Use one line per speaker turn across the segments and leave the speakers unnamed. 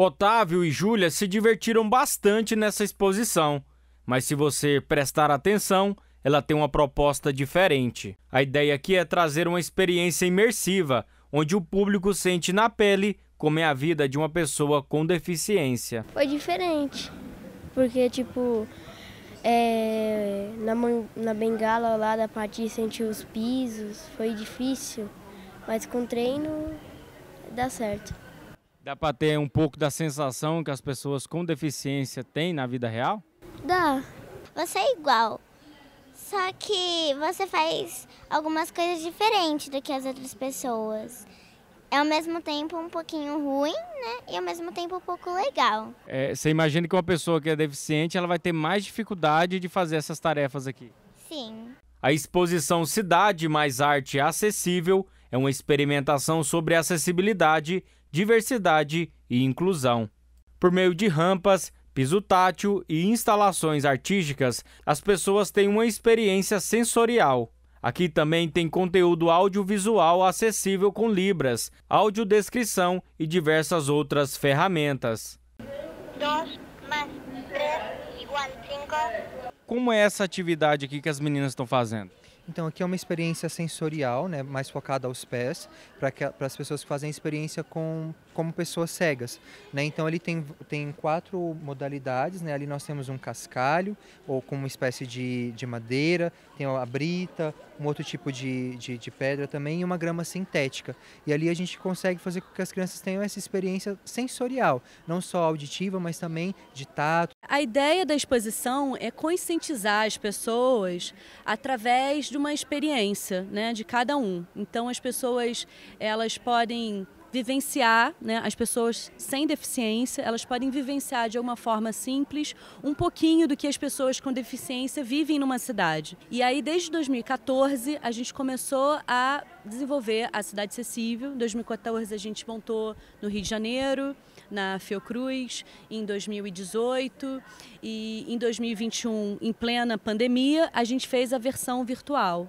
Otávio e Júlia se divertiram bastante nessa exposição, mas se você prestar atenção, ela tem uma proposta diferente. A ideia aqui é trazer uma experiência imersiva, onde o público sente na pele como é a vida de uma pessoa com deficiência. Foi diferente, porque tipo, é, na, na bengala lá da parte sentir os pisos, foi difícil, mas com treino dá certo. Dá para ter um pouco da sensação que as pessoas com deficiência têm na vida real? Dá. Você é igual. Só que você faz algumas coisas diferentes do que as outras pessoas. É ao mesmo tempo um pouquinho ruim, né? E ao mesmo tempo um pouco legal. É, você imagina que uma pessoa que é deficiente, ela vai ter mais dificuldade de fazer essas tarefas aqui? Sim. A exposição Cidade mais Arte Acessível é uma experimentação sobre acessibilidade diversidade e inclusão. Por meio de rampas, piso tátil e instalações artísticas, as pessoas têm uma experiência sensorial. Aqui também tem conteúdo audiovisual acessível com Libras, audiodescrição e diversas outras ferramentas. Dois, mais três, igual cinco. Como é essa atividade aqui que as meninas estão fazendo?
Então aqui é uma experiência sensorial, né, mais focada aos pés, para as pessoas que fazem experiência com como pessoas cegas, né? Então ele tem tem quatro modalidades, né? Ali nós temos um cascalho ou com uma espécie de, de madeira, tem a brita, um outro tipo de, de, de, pedra também e uma grama sintética. E ali a gente consegue fazer com que as crianças tenham essa experiência sensorial, não só auditiva, mas também de tato. A ideia da exposição é conscientizar as pessoas através do uma experiência né, de cada um. Então as pessoas elas podem vivenciar, né, as pessoas sem deficiência, elas podem vivenciar de alguma forma simples um pouquinho do que as pessoas com deficiência vivem numa cidade. E aí, desde 2014, a gente começou a desenvolver a Cidade Acessível. Em 2014, a gente montou no Rio de Janeiro, na Fiocruz em 2018 e em 2021, em plena pandemia, a gente fez a versão virtual.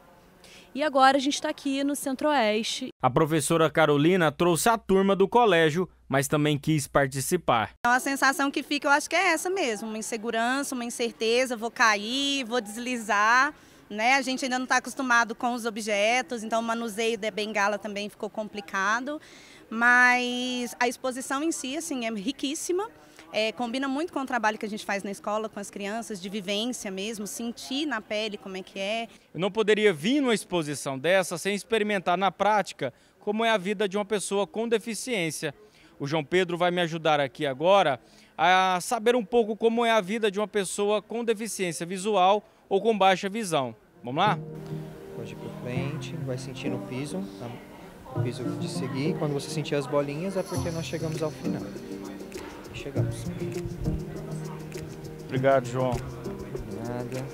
E agora a gente está aqui no Centro-Oeste.
A professora Carolina trouxe a turma do colégio, mas também quis participar.
Então, é a sensação que fica, eu acho que é essa mesmo: uma insegurança, uma incerteza. Vou cair, vou deslizar. Né? A gente ainda não está acostumado com os objetos, então o manuseio da bengala também ficou complicado mas a exposição em si assim, é riquíssima. É, combina muito com o trabalho que a gente faz na escola com as crianças, de vivência mesmo, sentir na pele como é que é.
Eu não poderia vir numa exposição dessa sem experimentar na prática como é a vida de uma pessoa com deficiência. O João Pedro vai me ajudar aqui agora a saber um pouco como é a vida de uma pessoa com deficiência visual ou com baixa visão. Vamos lá? Pode ir para frente, vai sentindo o piso, tá? piso de seguir. Quando você sentir as bolinhas é porque nós chegamos ao final. Chegamos. Obrigado, João. Nada.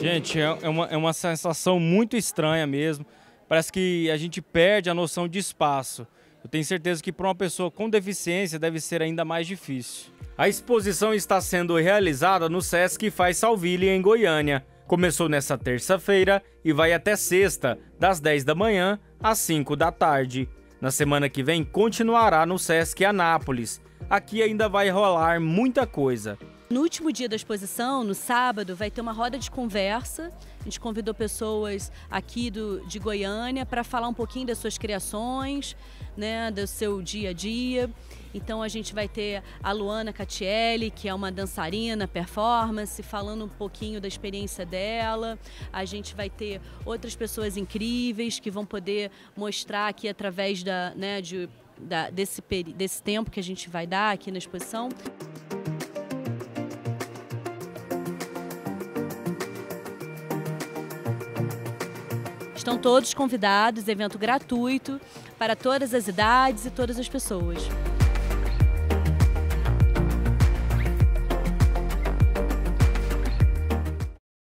Gente, é, é uma, é uma sensação muito estranha mesmo. Parece que a gente perde a noção de espaço. Eu tenho certeza que para uma pessoa com deficiência deve ser ainda mais difícil. A exposição está sendo realizada no Sesc Faz Salville, em Goiânia. Começou nesta terça-feira e vai até sexta, das 10 da manhã às 5 da tarde. Na semana que vem continuará no SESC Anápolis. Aqui ainda vai rolar muita coisa.
No último dia da exposição, no sábado, vai ter uma roda de conversa. A gente convidou pessoas aqui do, de Goiânia para falar um pouquinho das suas criações, né, do seu dia a dia. Então a gente vai ter a Luana Catielli, que é uma dançarina, performance, falando um pouquinho da experiência dela. A gente vai ter outras pessoas incríveis que vão poder mostrar aqui através da, né, de, da, desse, desse tempo que a gente vai dar aqui na exposição. Estão todos convidados, evento gratuito para todas as idades e todas as pessoas.